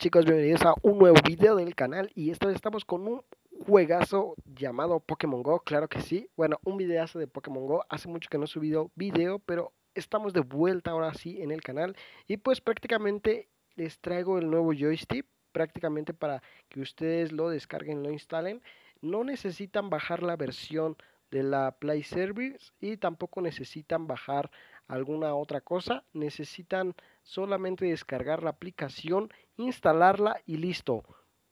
chicos? Bienvenidos a un nuevo video del canal y esta vez estamos con un juegazo llamado Pokémon GO, claro que sí. Bueno, un videazo de Pokémon GO, hace mucho que no he subido video, pero estamos de vuelta ahora sí en el canal y pues prácticamente les traigo el nuevo joystick, prácticamente para que ustedes lo descarguen, lo instalen. No necesitan bajar la versión de la Play Service y tampoco necesitan bajar alguna otra cosa, necesitan solamente descargar la aplicación, instalarla y listo.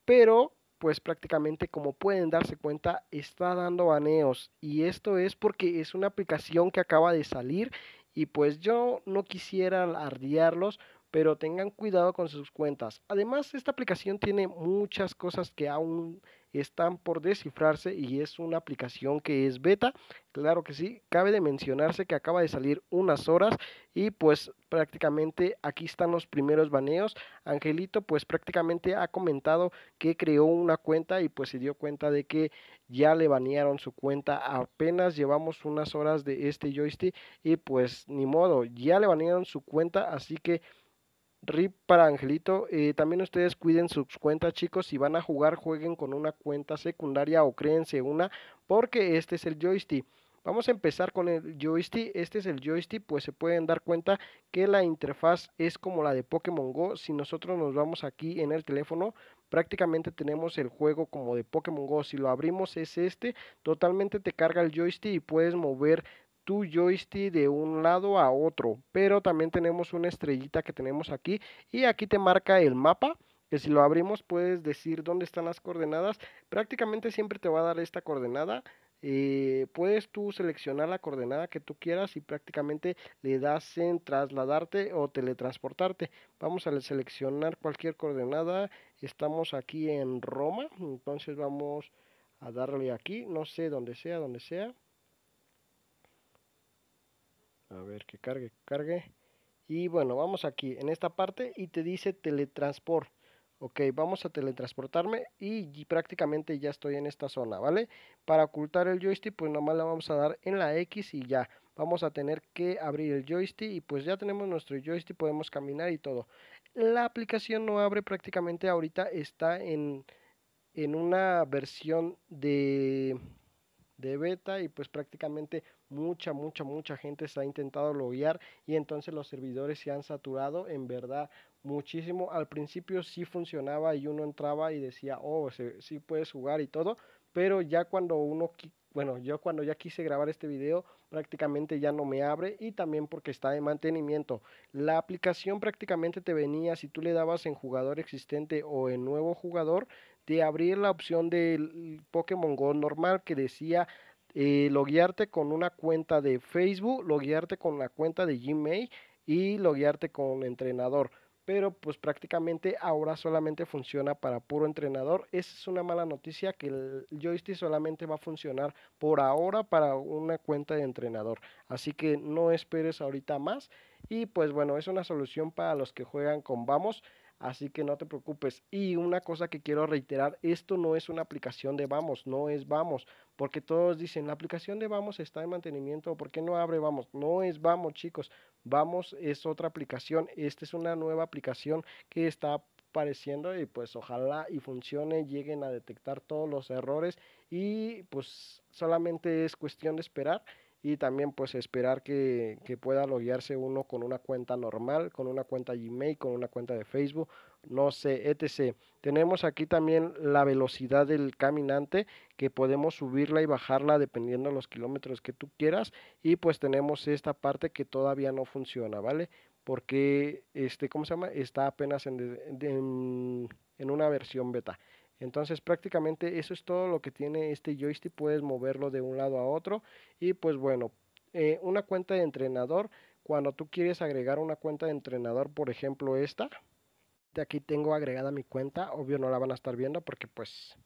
Pero pues prácticamente como pueden darse cuenta está dando baneos y esto es porque es una aplicación que acaba de salir y pues yo no quisiera ardiarlos, pero tengan cuidado con sus cuentas además esta aplicación tiene muchas cosas que aún están por descifrarse y es una aplicación que es beta. Claro que sí, cabe de mencionarse que acaba de salir unas horas y pues prácticamente aquí están los primeros baneos. Angelito pues prácticamente ha comentado que creó una cuenta y pues se dio cuenta de que ya le banearon su cuenta. Apenas llevamos unas horas de este joystick y pues ni modo, ya le banearon su cuenta, así que RIP para Angelito. Eh, también ustedes cuiden sus cuentas, chicos. Si van a jugar, jueguen con una cuenta secundaria o créense una, porque este es el joystick. Vamos a empezar con el joystick. Este es el joystick, pues se pueden dar cuenta que la interfaz es como la de Pokémon Go. Si nosotros nos vamos aquí en el teléfono, prácticamente tenemos el juego como de Pokémon Go. Si lo abrimos es este, totalmente te carga el joystick y puedes mover tu joystick este, de un lado a otro. Pero también tenemos una estrellita que tenemos aquí y aquí te marca el mapa que si lo abrimos puedes decir dónde están las coordenadas. Prácticamente siempre te va a dar esta coordenada. Eh, puedes tú seleccionar la coordenada que tú quieras y prácticamente le das en trasladarte o teletransportarte. Vamos a seleccionar cualquier coordenada. Estamos aquí en Roma, entonces vamos a darle aquí, no sé dónde sea, donde sea. A ver, que cargue, cargue. Y bueno, vamos aquí, en esta parte, y te dice teletransport. Ok, vamos a teletransportarme y prácticamente ya estoy en esta zona, ¿vale? Para ocultar el joystick, pues nomás la vamos a dar en la X y ya. Vamos a tener que abrir el joystick y pues ya tenemos nuestro joystick, podemos caminar y todo. La aplicación no abre prácticamente ahorita, está en, en una versión de, de beta y pues prácticamente mucha, mucha, mucha gente se ha intentado loguear y entonces los servidores se han saturado en verdad muchísimo. Al principio sí funcionaba y uno entraba y decía, oh, sí puedes jugar y todo, pero ya cuando uno, bueno, yo cuando ya quise grabar este video prácticamente ya no me abre y también porque está de mantenimiento. La aplicación prácticamente te venía, si tú le dabas en jugador existente o en nuevo jugador, de abrir la opción del Pokémon Go normal que decía eh, loguearte con una cuenta de Facebook, loguearte con la cuenta de Gmail y loguearte con entrenador. Pero pues prácticamente ahora solamente funciona para puro entrenador. Esa es una mala noticia que el joystick solamente va a funcionar por ahora para una cuenta de entrenador. Así que no esperes ahorita más. Y pues bueno, es una solución para los que juegan con vamos. Así que no te preocupes. Y una cosa que quiero reiterar, esto no es una aplicación de Vamos, no es Vamos, porque todos dicen, la aplicación de Vamos está en mantenimiento, ¿por qué no abre Vamos? No es Vamos, chicos. Vamos es otra aplicación, esta es una nueva aplicación que está apareciendo y pues ojalá y funcione, lleguen a detectar todos los errores y pues solamente es cuestión de esperar y también pues esperar que, pueda loguearse uno con una cuenta normal, con una cuenta Gmail, con una cuenta de Facebook, no sé, etc. Tenemos aquí también la velocidad del caminante que podemos subirla y bajarla dependiendo de los kilómetros que tú quieras y pues tenemos esta parte que todavía no funciona, ¿vale? Porque este, ¿cómo se llama? Está apenas en una versión beta. Entonces prácticamente eso es todo lo que tiene este joystick, puedes moverlo de un lado a otro y pues bueno, eh, una cuenta de entrenador, cuando tú quieres agregar una cuenta de entrenador, por ejemplo esta, de aquí tengo agregada mi cuenta, obvio no la van a estar viendo porque pues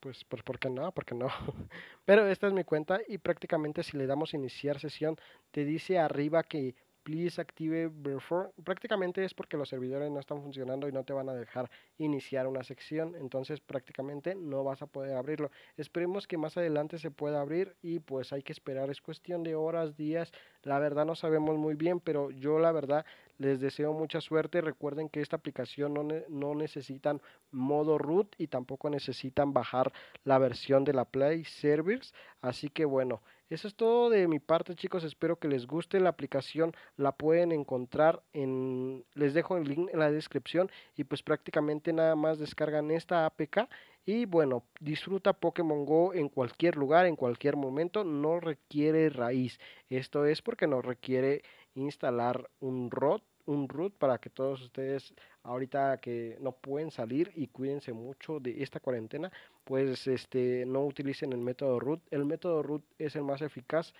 pues, pues porque no, porque no. Pero esta es mi cuenta y prácticamente si le damos iniciar sesión, te dice arriba que please active before. Prácticamente es porque los servidores no están funcionando y no te van a dejar iniciar una sección, entonces prácticamente no vas a poder abrirlo. Esperemos que más adelante se pueda abrir y pues hay que esperar, es cuestión de horas, días, la verdad no sabemos muy bien, pero yo la verdad les deseo mucha suerte. Recuerden que esta aplicación no, necesitan modo root y tampoco necesitan bajar la versión de la Play Service. Así que bueno, eso es todo de mi parte, chicos. Espero que les guste la aplicación. La pueden encontrar en. Les dejo el link en la descripción. Y pues prácticamente nada más descargan esta APK. Y bueno, disfruta Pokémon Go en cualquier lugar, en cualquier momento. No requiere raíz. Esto es porque no requiere instalar un root, un root para que todos ustedes ahorita que no pueden salir y cuídense mucho de esta cuarentena, pues este no utilicen el método root. El método root es el más eficaz.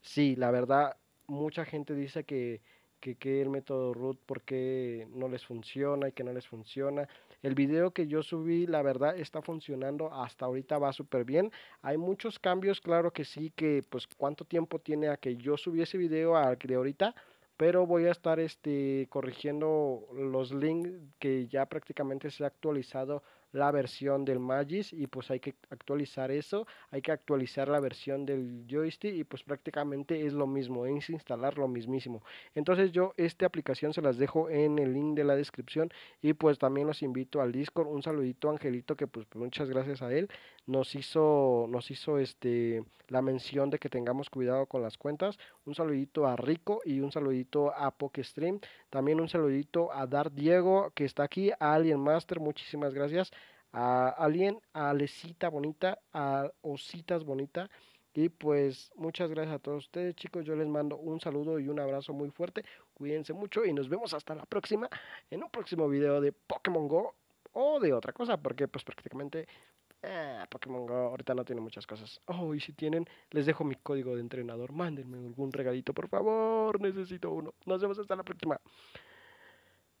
Sí, la verdad mucha gente dice que que, el método root, porque no les funciona y que no les funciona. El video que yo subí, la verdad, está funcionando, hasta ahorita va súper bien. Hay muchos cambios, claro que sí, que pues cuánto tiempo tiene a que yo subí ese video al de ahorita, pero voy a estar este, corrigiendo los links que ya prácticamente se ha actualizado la versión del Magis y pues hay que actualizar eso, hay que actualizar la versión del joystick y pues prácticamente es lo mismo, es instalar lo mismísimo. Entonces yo esta aplicación se las dejo en el link de la descripción y pues también los invito al Discord, un saludito Angelito que pues muchas gracias a él nos hizo, nos hizo este, la mención de que tengamos cuidado con las cuentas. Un saludito a Rico y un saludito a Pokestream. También un saludito a Dar Diego, que está aquí, a Alien Master, muchísimas gracias. A Alien, a lesita Bonita, a Ositas Bonita. Y pues muchas gracias a todos ustedes, chicos. Yo les mando un saludo y un abrazo muy fuerte. Cuídense mucho y nos vemos hasta la próxima en un próximo video de Pokémon Go o de otra cosa, porque pues prácticamente eh, Pokémon Go ahorita no tiene muchas cosas. Oh, y si tienen, les dejo mi código de entrenador. Mándenme algún regalito, por favor. Necesito uno. Nos vemos hasta la próxima.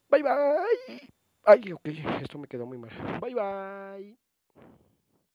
Bye bye. Ay, ok, esto me quedó muy mal. Bye bye.